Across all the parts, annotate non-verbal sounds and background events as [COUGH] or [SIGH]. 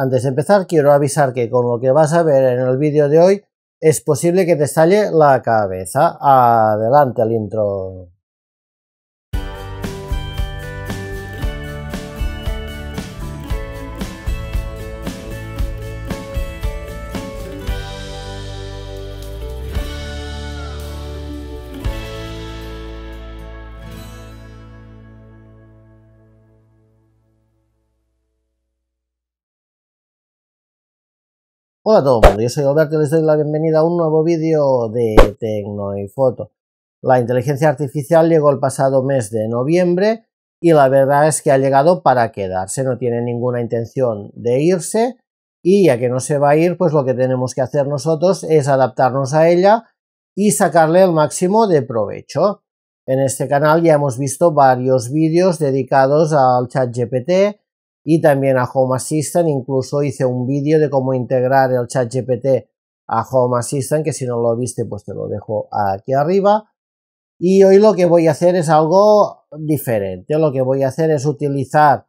Antes de empezar, quiero avisar que con lo que vas a ver en el vídeo de hoy es posible que te estalle la cabeza. Adelante al intro. Hola a todo yo soy Alberto y les doy la bienvenida a un nuevo vídeo de Tecno y Foto La inteligencia artificial llegó el pasado mes de noviembre y la verdad es que ha llegado para quedarse, no tiene ninguna intención de irse y ya que no se va a ir, pues lo que tenemos que hacer nosotros es adaptarnos a ella y sacarle el máximo de provecho. En este canal ya hemos visto varios vídeos dedicados al chat GPT, y también a Home Assistant. Incluso hice un vídeo de cómo integrar el ChatGPT a Home Assistant, que si no lo viste, pues te lo dejo aquí arriba. Y hoy lo que voy a hacer es algo diferente. Lo que voy a hacer es utilizar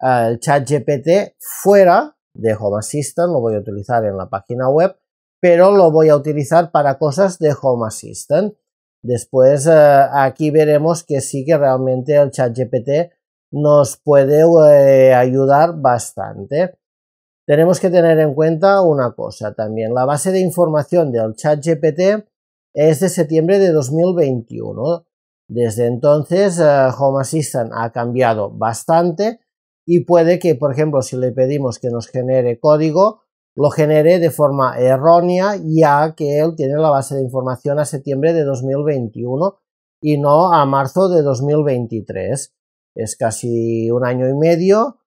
eh, el ChatGPT fuera de Home Assistant, lo voy a utilizar en la página web, pero lo voy a utilizar para cosas de Home Assistant. Después eh, aquí veremos que sí que realmente el ChatGPT GPT nos puede eh, ayudar bastante. Tenemos que tener en cuenta una cosa también. La base de información del chat GPT es de septiembre de 2021. Desde entonces, eh, Home Assistant ha cambiado bastante y puede que, por ejemplo, si le pedimos que nos genere código, lo genere de forma errónea, ya que él tiene la base de información a septiembre de 2021 y no a marzo de 2023 es casi un año y medio.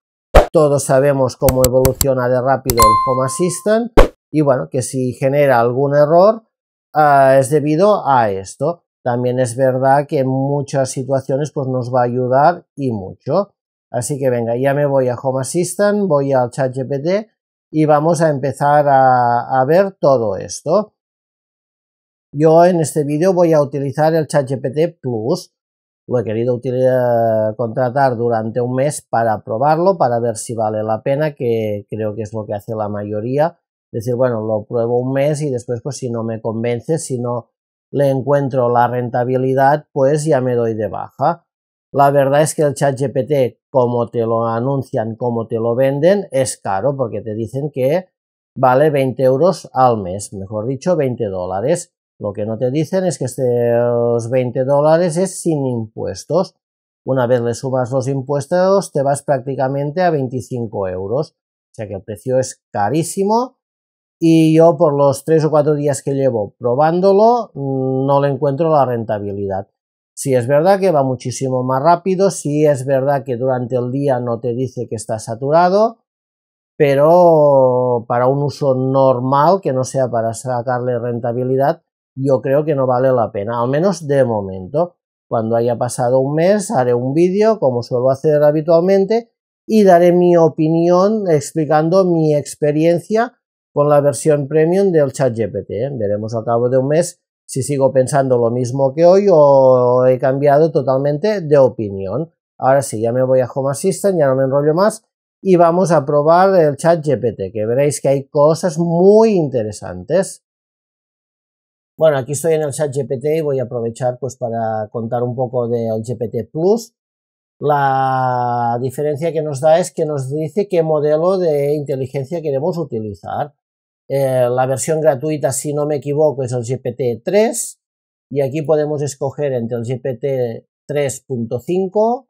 Todos sabemos cómo evoluciona de rápido el Home Assistant y bueno, que si genera algún error ah, es debido a esto. También es verdad que en muchas situaciones pues nos va a ayudar y mucho. Así que venga, ya me voy a Home Assistant, voy al ChatGPT y vamos a empezar a, a ver todo esto. Yo en este vídeo voy a utilizar el ChatGPT Plus lo he querido utilizar, contratar durante un mes para probarlo, para ver si vale la pena, que creo que es lo que hace la mayoría. Es decir, bueno, lo pruebo un mes y después, pues si no me convence, si no le encuentro la rentabilidad, pues ya me doy de baja. La verdad es que el chat GPT, como te lo anuncian, como te lo venden, es caro porque te dicen que vale 20 euros al mes, mejor dicho, 20 dólares. Lo que no te dicen es que estos 20 dólares es sin impuestos. Una vez le sumas los impuestos, te vas prácticamente a 25 euros. O sea que el precio es carísimo. Y yo por los 3 o 4 días que llevo probándolo, mm, no le encuentro la rentabilidad. Si es verdad que va muchísimo más rápido, si es verdad que durante el día no te dice que está saturado, pero para un uso normal, que no sea para sacarle rentabilidad, yo creo que no vale la pena, al menos de momento. Cuando haya pasado un mes haré un vídeo, como suelo hacer habitualmente, y daré mi opinión explicando mi experiencia con la versión premium del ChatGPT. GPT. ¿eh? Veremos al cabo de un mes si sigo pensando lo mismo que hoy o he cambiado totalmente de opinión. Ahora sí, ya me voy a Home Assistant, ya no me enrollo más y vamos a probar el ChatGPT, que veréis que hay cosas muy interesantes. Bueno, aquí estoy en el chat GPT y voy a aprovechar pues para contar un poco del GPT Plus. La diferencia que nos da es que nos dice qué modelo de inteligencia queremos utilizar. Eh, la versión gratuita, si no me equivoco, es el GPT-3 y aquí podemos escoger entre el GPT 3.5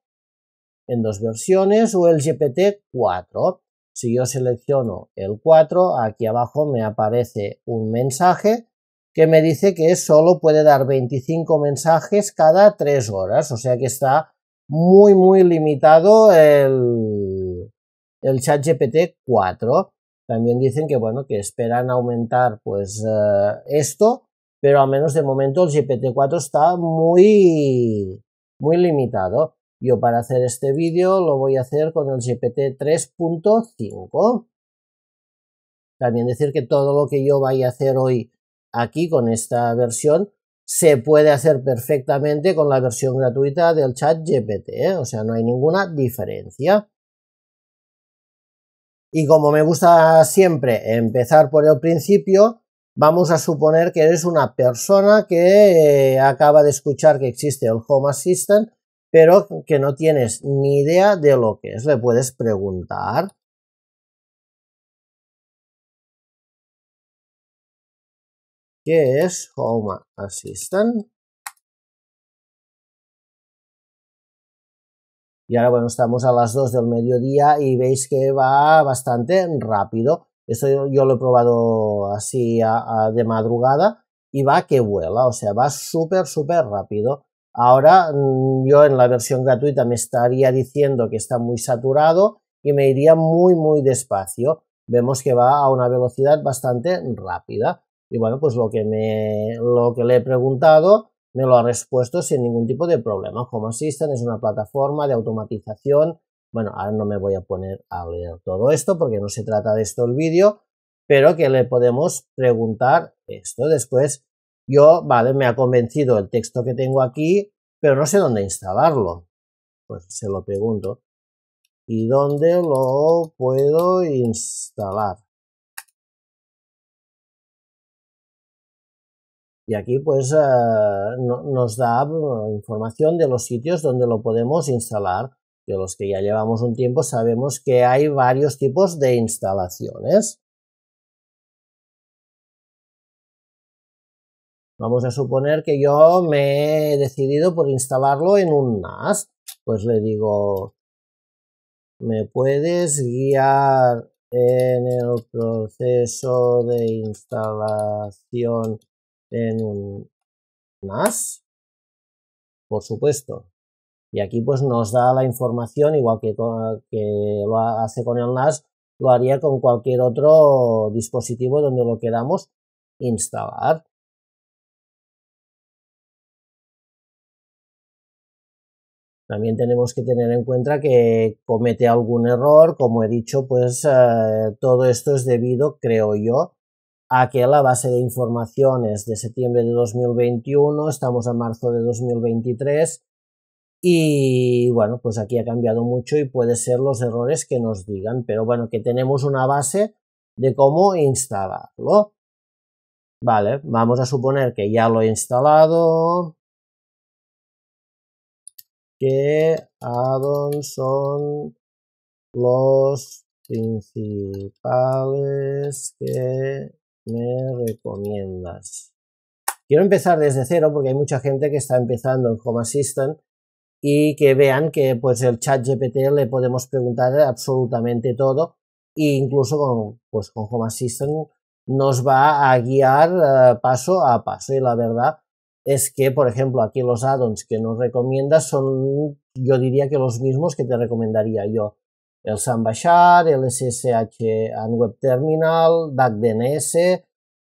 en dos versiones o el GPT 4. Si yo selecciono el 4, aquí abajo me aparece un mensaje que me dice que solo puede dar 25 mensajes cada 3 horas, o sea que está muy, muy limitado el, el chat GPT 4. También dicen que, bueno, que esperan aumentar pues eh, esto, pero al menos de momento el GPT-4 está muy, muy limitado. Yo para hacer este vídeo lo voy a hacer con el GPT 3.5. También decir que todo lo que yo vaya a hacer hoy aquí con esta versión se puede hacer perfectamente con la versión gratuita del chat GPT, ¿eh? o sea, no hay ninguna diferencia. Y como me gusta siempre empezar por el principio, vamos a suponer que eres una persona que eh, acaba de escuchar que existe el Home Assistant, pero que no tienes ni idea de lo que es. Le puedes preguntar, que es Home Assistant. Y ahora, bueno, estamos a las 2 del mediodía y veis que va bastante rápido. Esto yo, lo he probado así de madrugada y va que vuela, o sea, va súper, súper rápido. Ahora mm, yo en la versión gratuita me estaría diciendo que está muy saturado y me iría muy, muy despacio. Vemos que va a una velocidad bastante rápida. Y bueno, pues lo que, me, lo que le he preguntado me lo ha respuesto sin ningún tipo de problema. Como Assistant es una plataforma de automatización. Bueno, ahora no me voy a poner a leer todo esto porque no se trata de esto el vídeo, pero que le podemos preguntar esto. Después, yo, vale, me ha convencido el texto que tengo aquí, pero no sé dónde instalarlo. Pues se lo pregunto. ¿Y dónde lo puedo instalar? Y aquí pues eh, nos da eh, información de los sitios donde lo podemos instalar. De los que ya llevamos un tiempo sabemos que hay varios tipos de instalaciones. Vamos a suponer que yo me he decidido por instalarlo en un NAS. Pues le digo, me puedes guiar en el proceso de instalación en un, NAS por supuesto. Y aquí pues nos da la información, igual que, lo hace con el NAS, lo haría con cualquier otro dispositivo donde lo queramos instalar. También tenemos que tener en cuenta que comete algún error, como he dicho, pues eh, todo esto es debido, creo yo, a la base de informaciones de septiembre de 2021, estamos a marzo de 2023 y bueno, pues aquí ha cambiado mucho y puede ser los errores que nos digan, pero bueno, que tenemos una base de cómo instalarlo. Vale, vamos a suponer que ya lo he instalado, que addons son los principales que me recomiendas? Quiero empezar desde cero porque hay mucha gente que está empezando en Home Assistant y que vean que pues el chat GPT le podemos preguntar absolutamente todo e incluso con, pues, con Home Assistant nos va a guiar eh, paso a paso y la verdad es que, por ejemplo, aquí los add-ons que nos recomiendas son, yo diría que los mismos que te recomendaría yo el Sambashar, el SSH and Web Terminal, DACDNS,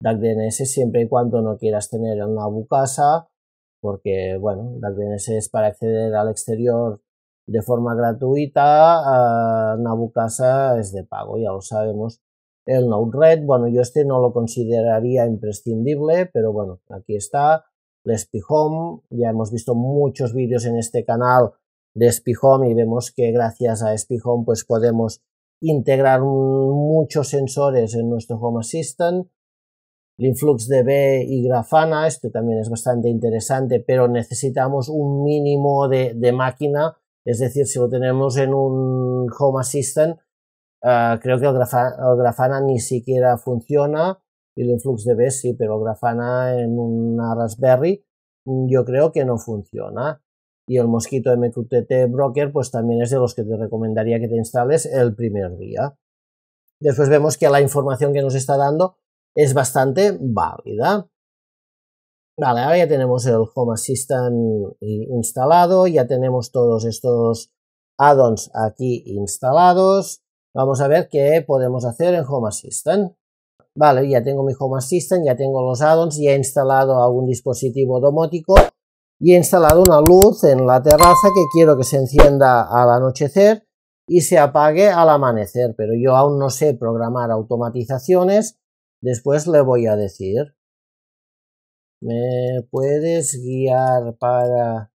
dns siempre y cuando no quieras tener el Nabucasa, porque bueno, dns es para acceder al exterior de forma gratuita, Nabucasa es de pago, ya lo sabemos. El Node-RED, bueno, yo este no lo consideraría imprescindible, pero bueno, aquí está. Lespi Home, ya hemos visto muchos vídeos en este canal de Spihome y vemos que gracias a Spihome pues podemos integrar muchos sensores en nuestro Home Assistant. LinfluxDB y Grafana, esto también es bastante interesante, pero necesitamos un mínimo de, máquina, es decir, si lo tenemos en un Home Assistant, ah, creo que el Grafana, ni siquiera funciona, y InfluxDB sí, pero Grafana en una Raspberry yo creo que no funciona y el mosquito MQTT Broker, pues también es de los que te recomendaría que te instales el primer día. Después vemos que la información que nos está dando es bastante válida. Vale, ahora ya tenemos el Home Assistant instalado, ya tenemos todos estos add-ons aquí instalados. Vamos a ver qué podemos hacer en Home Assistant. Vale, ya tengo mi Home Assistant, ya tengo los add-ons, ya he instalado algún dispositivo domótico y he instalado una luz en la terraza que quiero que se encienda al anochecer y se apague al amanecer, pero yo aún no sé programar automatizaciones, después le voy a decir. ¿Me puedes guiar para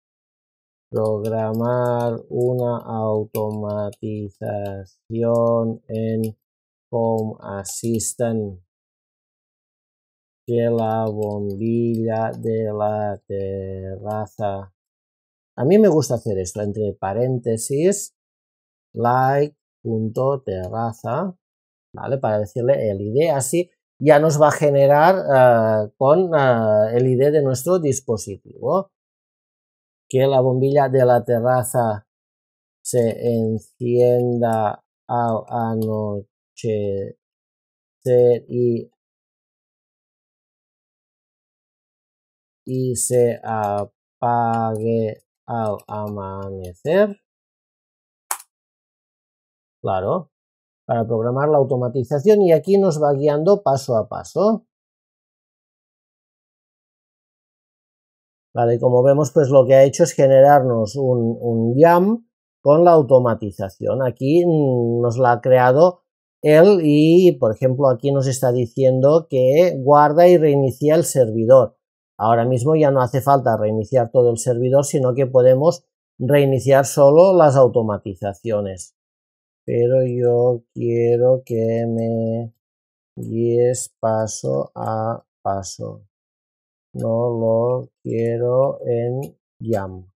programar una automatización en Home Assistant que la bombilla de la terraza. A mí me gusta hacer esto, entre paréntesis, like.terraza, ¿vale? Para decirle el ID, así ya nos va a generar eh, con eh, el ID de nuestro dispositivo. Que la bombilla de la terraza se encienda al anochecer y y se apague al amanecer. Claro, para programar la automatización y aquí nos va guiando paso a paso. Vale, como vemos, pues lo que ha hecho es generarnos un, un YAM con la automatización. Aquí mm, nos la ha creado él y, por ejemplo, aquí nos está diciendo que guarda y reinicia el servidor. Ahora mismo ya no hace falta reiniciar todo el servidor, sino que podemos reiniciar solo las automatizaciones. Pero yo quiero que me guíes paso a paso. No lo quiero en YAM.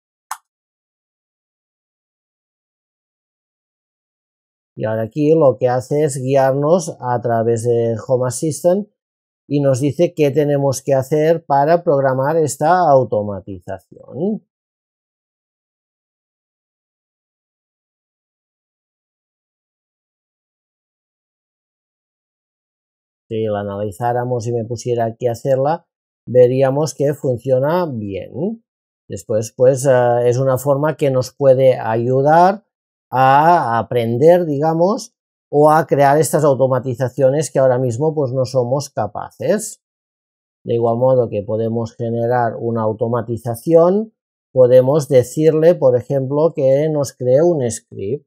Y ahora aquí lo que hace es guiarnos a través de Home Assistant y nos dice qué tenemos que hacer para programar esta automatización. Si la analizáramos y me pusiera aquí a hacerla, veríamos que funciona bien. Después, pues eh, es una forma que nos puede ayudar a aprender, digamos, o a crear estas automatizaciones que ahora mismo pues no somos capaces. De igual modo que podemos generar una automatización, podemos decirle, por ejemplo, que nos cree un script.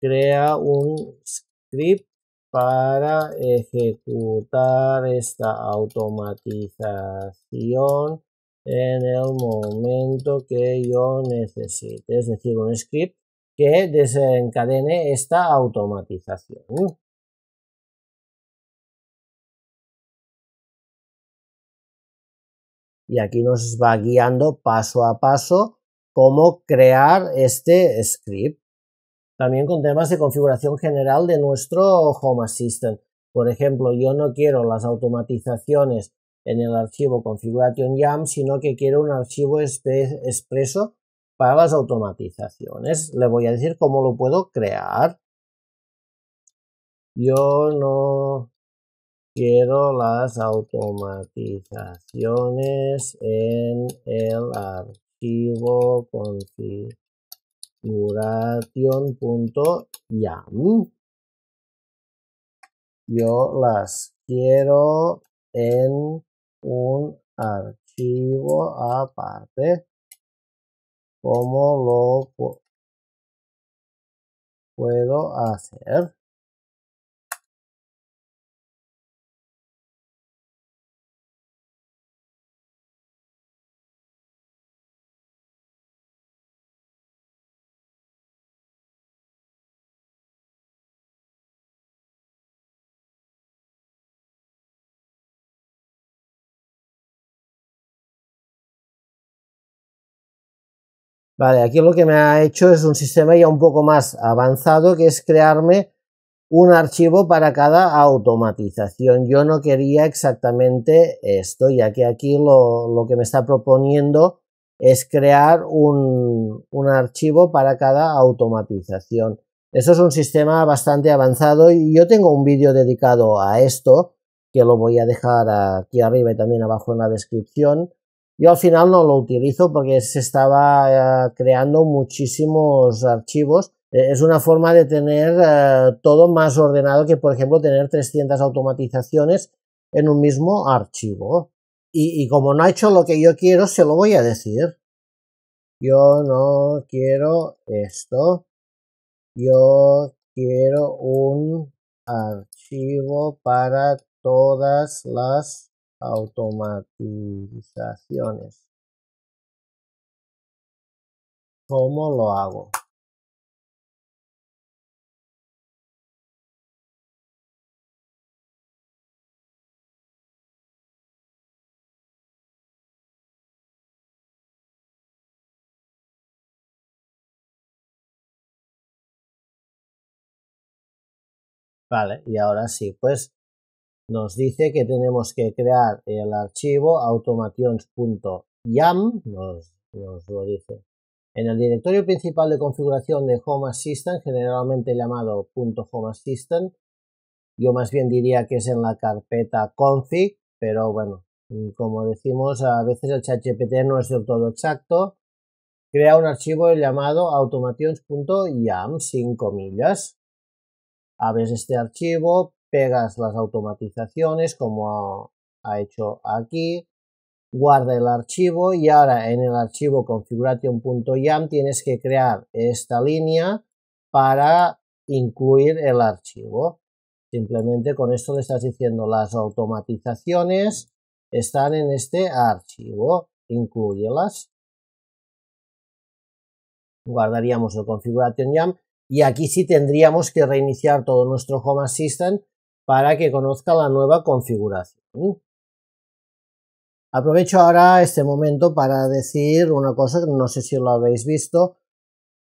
Crea un script para ejecutar esta automatización en el momento que yo necesite. Es decir, un script que desencadene esta automatización. Y aquí nos va guiando paso a paso cómo crear este script. También con temas de configuración general de nuestro Home Assistant. Por ejemplo, yo no quiero las automatizaciones en el archivo Configuration sino que quiero un archivo expreso para las automatizaciones. Le voy a decir cómo lo puedo crear. Yo no quiero las automatizaciones en el archivo configuration.yam. Yo las quiero en un archivo aparte ¿Cómo lo puedo hacer? Vale, aquí lo que me ha hecho es un sistema ya un poco más avanzado, que es crearme un archivo para cada automatización. Yo no quería exactamente esto, ya que aquí lo, que me está proponiendo es crear un, un, archivo para cada automatización. Eso es un sistema bastante avanzado y yo tengo un vídeo dedicado a esto, que lo voy a dejar aquí arriba y también abajo en la descripción yo al final no lo utilizo porque se estaba eh, creando muchísimos archivos. E, es una forma de tener eh, todo más ordenado que, por ejemplo, tener 300 automatizaciones en un mismo archivo. y como no ha hecho lo que yo quiero, se lo voy a decir. Yo no quiero esto. Yo quiero un archivo para todas las automatizaciones. ¿Cómo lo hago? Vale, y ahora sí, pues nos dice que tenemos que crear el archivo automations.yam, nos, nos lo dice. En el directorio principal de configuración de Home Assistant, generalmente llamado .home yo más bien diría que es en la carpeta config, pero bueno, como decimos, a veces el ChatGPT no es del todo exacto. Crea un archivo llamado automations.yam, sin comillas. Abres este archivo, pegas las automatizaciones como ha, hecho aquí, guarda el archivo y ahora en el archivo configuration.yam tienes que crear esta línea para incluir el archivo. Simplemente con esto le estás diciendo las automatizaciones están en este archivo, incluyelas. Guardaríamos el configuration.yam y aquí sí tendríamos que reiniciar todo nuestro Home Assistant para que conozca la nueva configuración. Aprovecho ahora este momento para decir una cosa que no sé si lo habéis visto.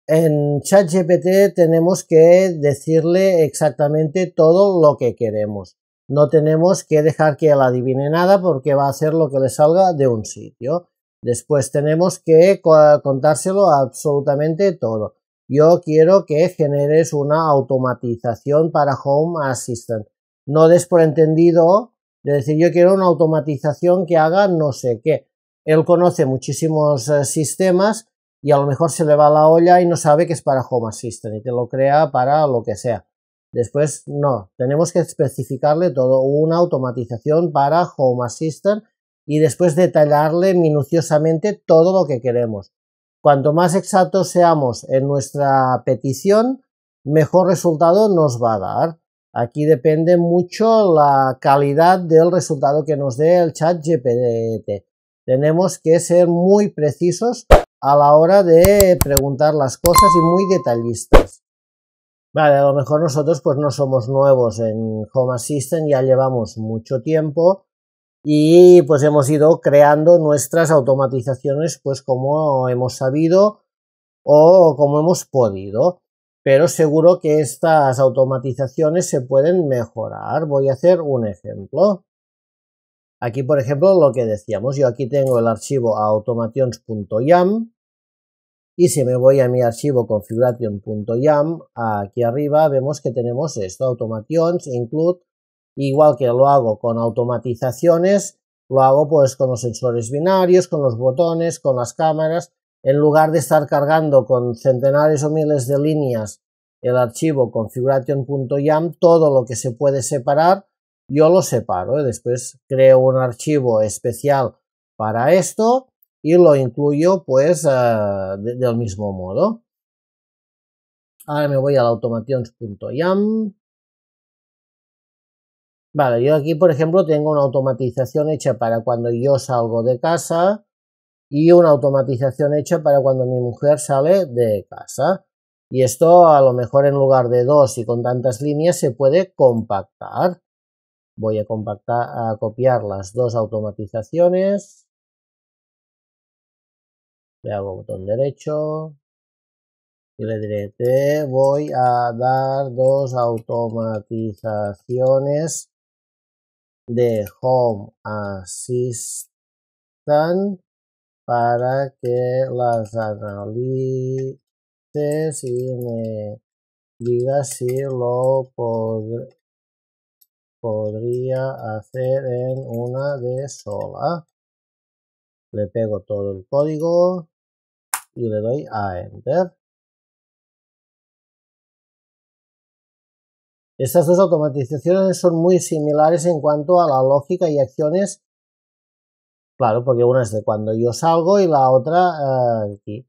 En ChatGPT tenemos que decirle exactamente todo lo que queremos. No tenemos que dejar que él adivine nada porque va a hacer lo que le salga de un sitio. Después tenemos que contárselo absolutamente todo. Yo quiero que generes una automatización para Home Assistant. No des por entendido de decir yo quiero una automatización que haga no sé qué. Él conoce muchísimos eh, sistemas y a lo mejor se le va la olla y no sabe que es para Home Assistant y que lo crea para lo que sea. Después, no, tenemos que especificarle todo una automatización para Home Assistant y después detallarle minuciosamente todo lo que queremos. Cuanto más exactos seamos en nuestra petición, mejor resultado nos va a dar. Aquí depende mucho la calidad del resultado que nos dé el chat GPT. Tenemos que ser muy precisos a la hora de preguntar las cosas y muy detallistas. Vale, a lo mejor nosotros pues no somos nuevos en Home Assistant, ya llevamos mucho tiempo y pues hemos ido creando nuestras automatizaciones pues como hemos sabido o como hemos podido pero seguro que estas automatizaciones se pueden mejorar. Voy a hacer un ejemplo. Aquí, por ejemplo, lo que decíamos, yo aquí tengo el archivo automations.yam y si me voy a mi archivo configuration.yam, aquí arriba vemos que tenemos esto, automations, include, igual que lo hago con automatizaciones, lo hago pues con los sensores binarios, con los botones, con las cámaras, en lugar de estar cargando con centenares o miles de líneas el archivo configuration.yam, todo lo que se puede separar, yo lo separo. ¿eh? Después creo un archivo especial para esto y lo incluyo pues eh, del mismo modo. Ahora me voy al automations.yam. Vale, yo aquí por ejemplo tengo una automatización hecha para cuando yo salgo de casa y una automatización hecha para cuando mi mujer sale de casa. Y esto a lo mejor en lugar de dos y con tantas líneas se puede compactar. Voy a, compactar, a copiar las dos automatizaciones. Le hago botón derecho y le diré te voy a dar dos automatizaciones de Home Assistant para que las analice y me diga si lo podría hacer en una de sola. Le pego todo el código y le doy a Enter. Estas dos automatizaciones son muy similares en cuanto a la lógica y acciones Claro, porque una es de cuando yo salgo y la otra eh,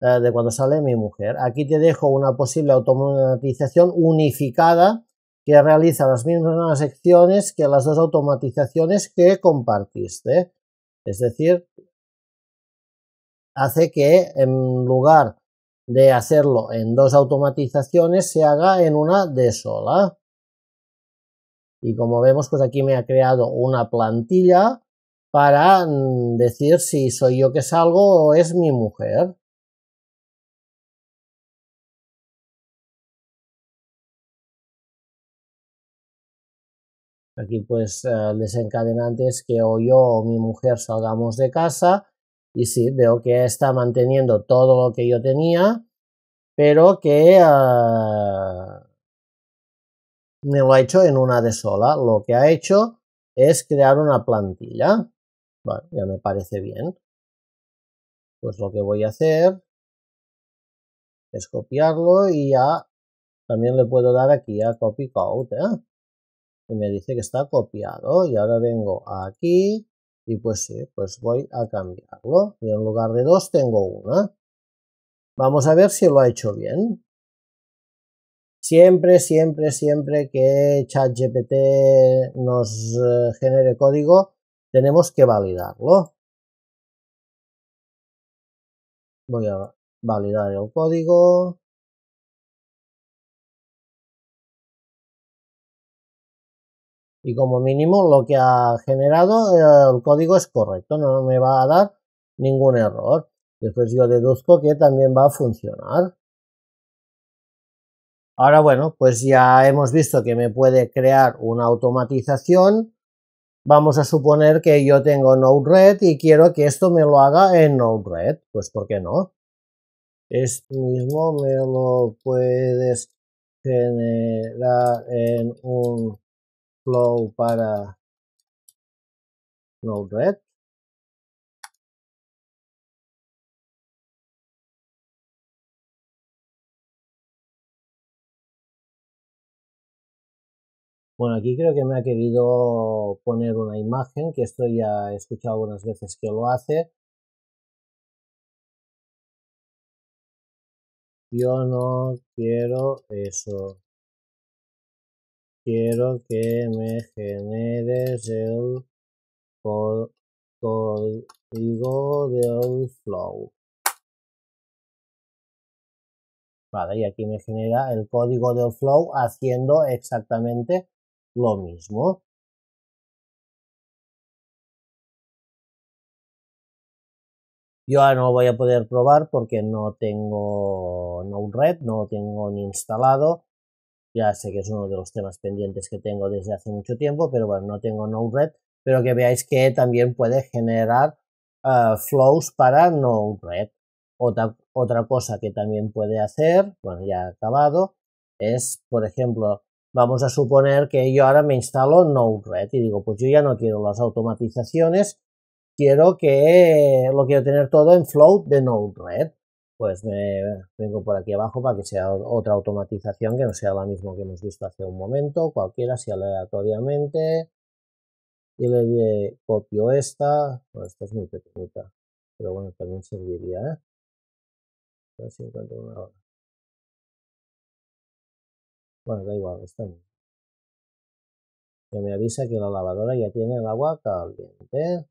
eh, de cuando sale mi mujer. Aquí te dejo una posible automatización unificada que realiza las mismas acciones que las dos automatizaciones que compartiste. Es decir, hace que en lugar de hacerlo en dos automatizaciones se haga en una de sola. Y como vemos, pues aquí me ha creado una plantilla para mm, decir si soy yo que salgo o es mi mujer. Aquí pues eh, el desencadenante es que o yo o mi mujer salgamos de casa y sí, veo que está manteniendo todo lo que yo tenía, pero que eh, me lo ha hecho en una de sola. Lo que ha hecho es crear una plantilla ya me parece bien. Pues lo que voy a hacer es copiarlo y ya también le puedo dar aquí a copy code. ¿eh? Y me dice que está copiado. Y ahora vengo aquí y pues sí, pues voy a cambiarlo. Y en lugar de dos tengo una. Vamos a ver si lo ha hecho bien. Siempre, siempre, siempre que ChatGPT nos eh, genere código, tenemos que validarlo. Voy a validar el código. Y como mínimo lo que ha generado eh, el código es correcto, no me va a dar ningún error. Después yo deduzco que también va a funcionar. Ahora bueno, pues ya hemos visto que me puede crear una automatización Vamos a suponer que yo tengo Node-RED y quiero que esto me lo haga en Node-RED. Pues ¿por qué no? Esto mismo me lo puedes generar en un flow para Node-RED. Bueno, aquí creo que me ha querido poner una imagen, que esto ya he escuchado algunas veces que lo hace. Yo no quiero eso. Quiero que me generes el código del flow. Vale, y aquí me genera el código del flow haciendo exactamente lo mismo Yo ahora no voy a poder probar porque no tengo Node-RED, no lo tengo ni instalado. Ya sé que es uno de los temas pendientes que tengo desde hace mucho tiempo, pero bueno, no tengo Node-RED. Pero que veáis que también puede generar ah, flows para Node-RED. Otra, otra cosa que también puede hacer, bueno, ya acabado, es, por ejemplo, Vamos a suponer que yo ahora me instalo Node-RED y digo, pues yo ya no quiero las automatizaciones, quiero que eh, lo quiero tener todo en float de Node-RED. Pues me vengo por aquí abajo para que sea otra automatización que no sea la misma que hemos visto hace un momento, cualquiera, si aleatoriamente. Y le copio esta. esta es muy pequeñita, pero bueno, también serviría. ¿eh? A ver si encuentro una hora. Bueno, da igual, está bien. Que me avisa que la lavadora ya tiene el agua caliente.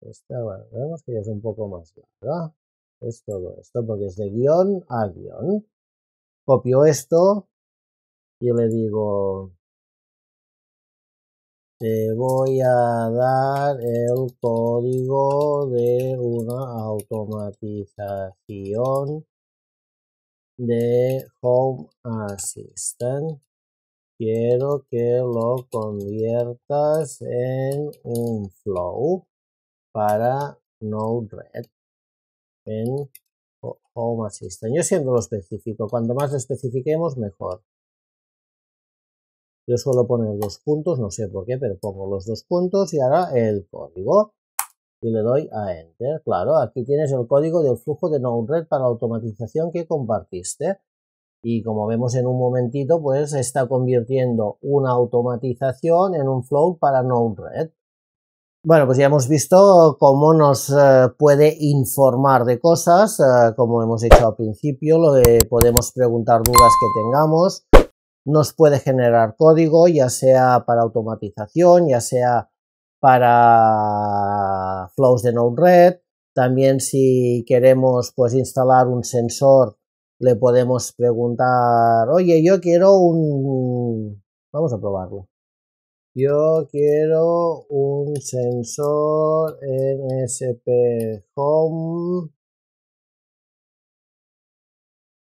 Esta, bueno, vemos que ya es un poco más larga. Es todo esto, porque es de guión a guión. Copio esto y le digo, te voy a dar el código de una automatización de Home Assistant. Quiero que lo conviertas en un flow para Node-RED en Home Assistant. Yo siempre lo especifico. Cuanto más lo especifiquemos, mejor. Yo suelo poner dos puntos, no sé por qué, pero pongo los dos puntos y ahora el código y le doy a Enter. Claro, aquí tienes el código del flujo de Node-RED para automatización que compartiste. Y como vemos en un momentito, pues está convirtiendo una automatización en un flow para Node-RED. Bueno, pues ya hemos visto cómo nos eh, puede informar de cosas, eh, como hemos hecho al principio, lo podemos preguntar dudas que tengamos, nos puede generar código, ya sea para automatización, ya sea para flows de Node-RED. También si queremos pues, instalar un sensor, le podemos preguntar, oye, yo quiero un... Vamos a probarlo. Yo quiero un sensor NSP Home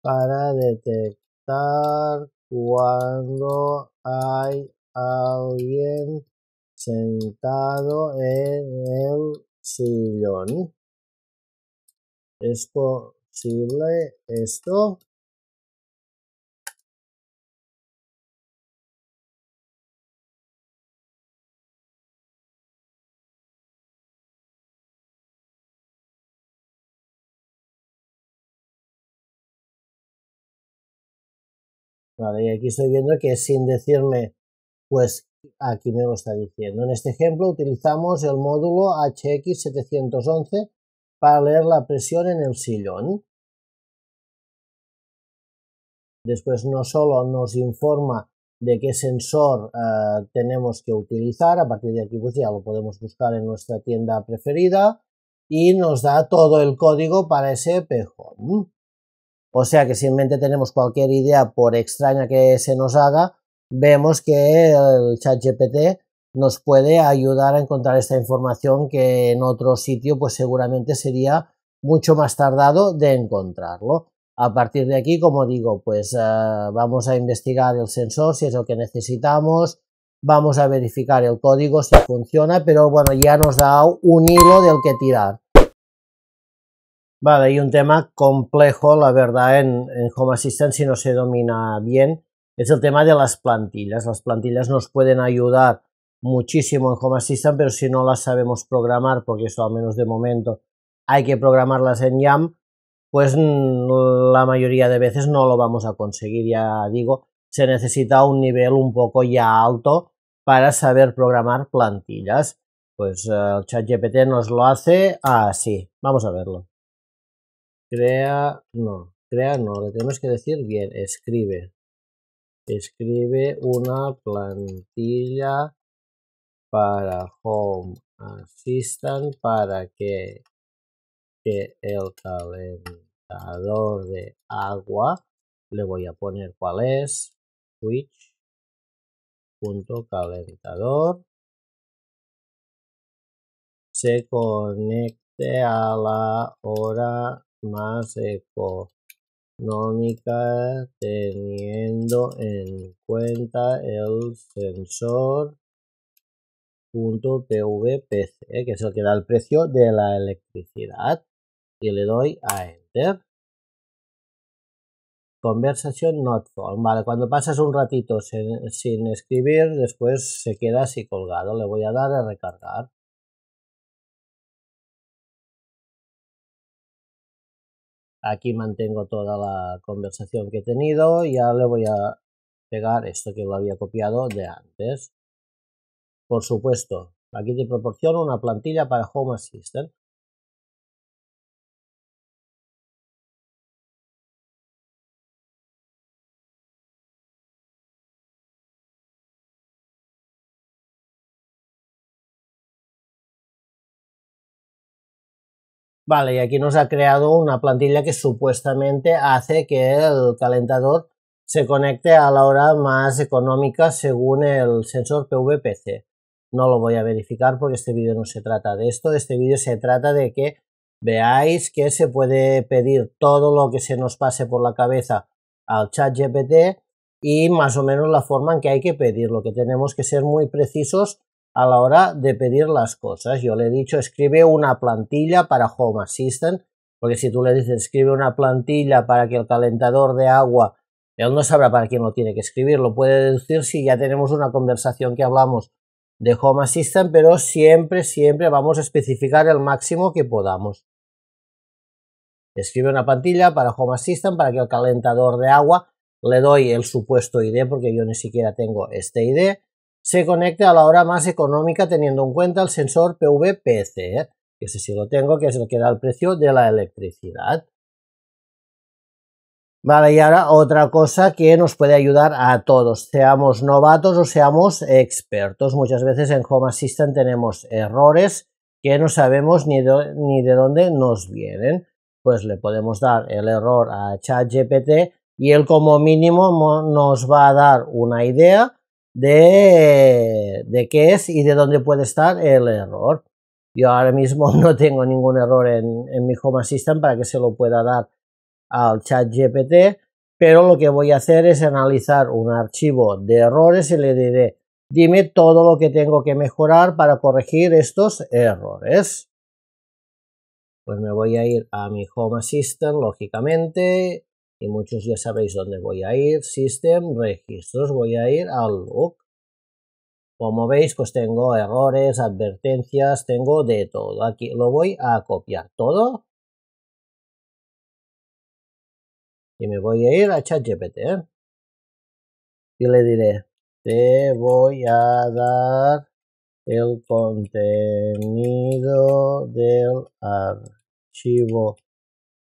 para detectar cuando hay alguien sentado en el sillón. ¿Es posible esto? Vale, y aquí estoy viendo que sin decirme, pues aquí me lo está diciendo. En este ejemplo utilizamos el módulo HX711 para leer la presión en el sillón. Después no solo nos informa de qué sensor eh, tenemos que utilizar, a partir de aquí pues ya lo podemos buscar en nuestra tienda preferida y nos da todo el código para ese pejón. O sea que si en mente tenemos cualquier idea, por extraña que se nos haga, vemos que el ChatGPT nos puede ayudar a encontrar esta información que en otro sitio pues seguramente sería mucho más tardado de encontrarlo. A partir de aquí, como digo, pues eh, vamos a investigar el sensor si es lo que necesitamos, vamos a verificar el código si funciona, pero bueno, ya nos da un hilo del que tirar. Vale, y un tema complejo, la verdad, en, en Home Assistant si no se domina bien es el tema de las plantillas. Las plantillas nos pueden ayudar muchísimo en Home Assistant, pero si no las sabemos programar, porque eso al menos de momento hay que programarlas en YAM, pues la mayoría de veces no lo vamos a conseguir, ya digo, se necesita un nivel un poco ya alto para saber programar plantillas. Pues el eh, ChatGPT nos lo hace así. sí. vamos a verlo. Crea, no, crea no, le tenemos que decir bien, escribe. Escribe una plantilla para Home Assistant para que, el calentador de agua, le voy a poner cuál es, switch.calentador, se conecte a la hora más eco económica teniendo en cuenta el sensor punto PVPC, eh, que es el que da el precio de la electricidad. Y le doy a Enter. Conversación not form. Vale, cuando pasas un ratito sin escribir, después se queda así colgado. Le voy a dar a recargar. Aquí mantengo toda la conversación que he tenido y ahora le voy a pegar esto que lo había copiado de antes. Por supuesto, aquí te proporciono una plantilla para Home Assistant. Vale, y aquí nos ha creado una plantilla que supuestamente hace que el calentador se conecte a la hora más económica según el sensor PVPC. No lo voy a verificar porque este vídeo no se trata de esto, este vídeo se trata de que veáis que se puede pedir todo lo que se nos pase por la cabeza al chat GPT y más o menos la forma en que hay que pedirlo, que tenemos que ser muy precisos a la hora de pedir las cosas. Yo le he dicho, escribe una plantilla para Home Assistant, porque si tú le dices, escribe una plantilla para que el calentador de agua, él no sabrá para quién lo tiene que escribir, lo puede deducir si ya tenemos una conversación que hablamos de Home Assistant, pero siempre, siempre vamos a especificar el máximo que podamos. Escribe una plantilla para Home Assistant para que el calentador de agua le doy el supuesto ID porque yo ni siquiera tengo este ID se conecte a la hora más económica teniendo en cuenta el sensor PVPC, ¿eh? que ese sí lo tengo, que es el que da el precio de la electricidad. Vale, y ahora otra cosa que nos puede ayudar a todos, seamos novatos o seamos expertos. Muchas veces en Home Assistant tenemos errores que no sabemos ni de, ni de dónde nos vienen. Pues le podemos dar el error a ChatGPT y él como mínimo nos va a dar una idea de, qué es y de dónde puede estar el error. Yo ahora mismo [LAUGHS] no tengo ningún error en, en mi Home Assistant para que se lo pueda dar al chat GPT, pero lo que voy a hacer es analizar un archivo de errores y le diré, dime todo lo que tengo que mejorar para corregir estos errores. Pues me voy a ir a mi Home Assistant, lógicamente, y muchos ya sabéis dónde voy a ir, System, Registros, voy a ir al Look. Como veis, pues tengo errores, advertencias, tengo de todo. Aquí lo voy a copiar todo. Y me voy a ir a chat GPT. Y le diré, te voy a dar el contenido del archivo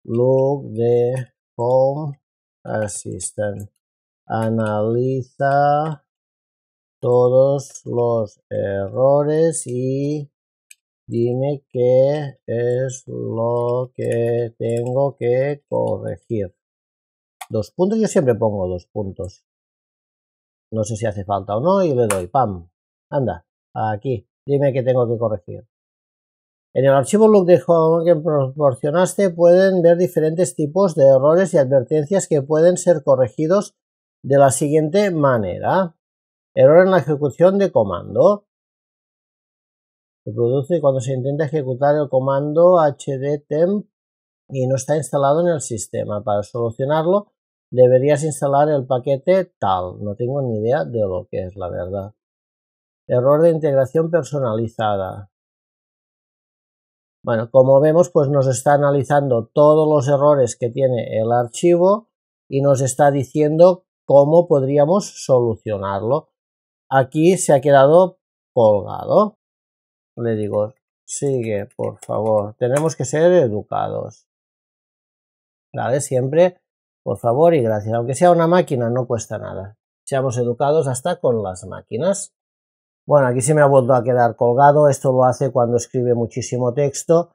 log de con Assistant. Analiza todos los errores y dime qué es lo que tengo que corregir. Dos puntos, yo siempre pongo dos puntos. No sé si hace falta o no y le doy, pam, anda, aquí, dime qué tengo que corregir. En el archivo look de Home que proporcionaste pueden ver diferentes tipos de errores y advertencias que pueden ser corregidos de la siguiente manera. Error en la ejecución de comando. Se produce cuando se intenta ejecutar el comando hdtemp y no está instalado en el sistema. Para solucionarlo deberías instalar el paquete tal. No tengo ni idea de lo que es, la verdad. Error de integración personalizada. Bueno, como vemos, pues nos está analizando todos los errores que tiene el archivo y nos está diciendo cómo podríamos solucionarlo. Aquí se ha quedado colgado. Le digo, sigue, por favor. Tenemos que ser educados. ¿Vale? Siempre, por favor y gracias. Aunque sea una máquina, no cuesta nada. Seamos educados hasta con las máquinas. Bueno, aquí se me ha vuelto a quedar colgado, esto lo hace cuando escribe muchísimo texto.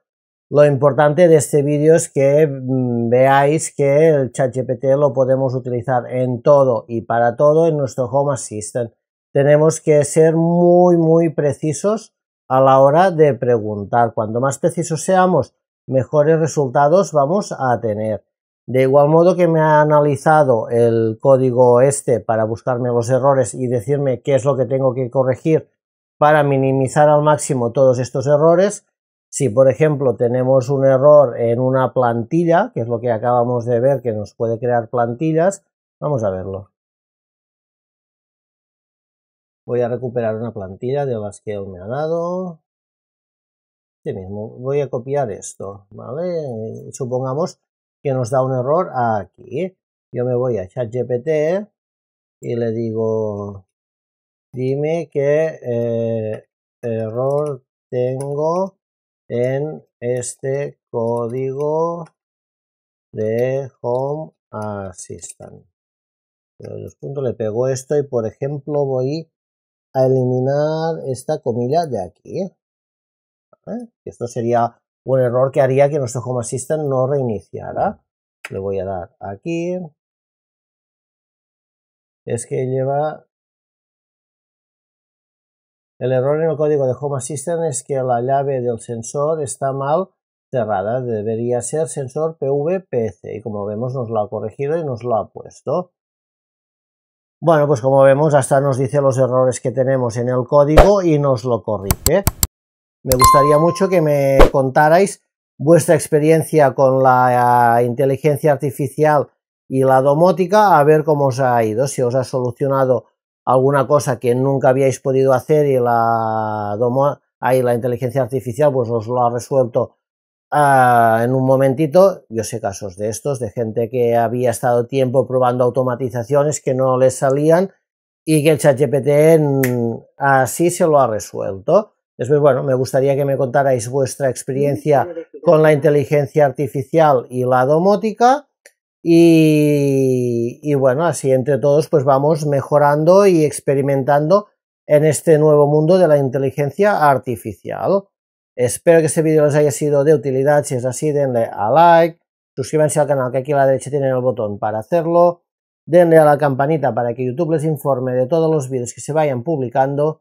Lo importante de este vídeo es que mm, veáis que el ChatGPT lo podemos utilizar en todo y para todo en nuestro Home Assistant. Tenemos que ser muy, muy precisos a la hora de preguntar. Cuanto más precisos seamos, mejores resultados vamos a tener. De igual modo que me ha analizado el código este para buscarme los errores y decirme qué es lo que tengo que corregir para minimizar al máximo todos estos errores. Si, por ejemplo, tenemos un error en una plantilla, que es lo que acabamos de ver que nos puede crear plantillas, vamos a verlo. Voy a recuperar una plantilla de las que él me ha dado. mismo, voy a copiar esto, ¿vale? Eh, supongamos que nos da un error aquí. Yo me voy a ChatGPT y le digo, dime qué eh, error tengo en este código de Home Assistant. le pego esto y por ejemplo voy a eliminar esta comilla de aquí. ¿Eh? Esto sería un error que haría que nuestro Home Assistant no reiniciara. Le voy a dar aquí. Es que lleva... El error en el código de Home Assistant es que la llave del sensor está mal cerrada. Debería ser sensor PVPC y como vemos nos lo ha corregido y nos lo ha puesto. Bueno, pues como vemos hasta nos dice los errores que tenemos en el código y nos lo corrige. Me gustaría mucho que me contarais vuestra experiencia con la eh, inteligencia artificial y la domótica, a ver cómo os ha ido, si os ha solucionado alguna cosa que nunca habíais podido hacer y la, domo la inteligencia artificial pues os lo ha resuelto ah, en un momentito. Yo sé casos de estos, de gente que había estado tiempo probando automatizaciones que no les salían y que el ChatGPT mm, así se lo ha resuelto. Después, bueno, me gustaría que me contarais vuestra experiencia con la inteligencia artificial y la domótica. Y, bueno, así entre todos pues vamos mejorando y experimentando en este nuevo mundo de la inteligencia artificial. Espero que este vídeo les haya sido de utilidad. Si es así, denle a like, suscríbanse al canal que aquí a la derecha tienen el botón para hacerlo, denle a la campanita para que YouTube les informe de todos los vídeos que se vayan publicando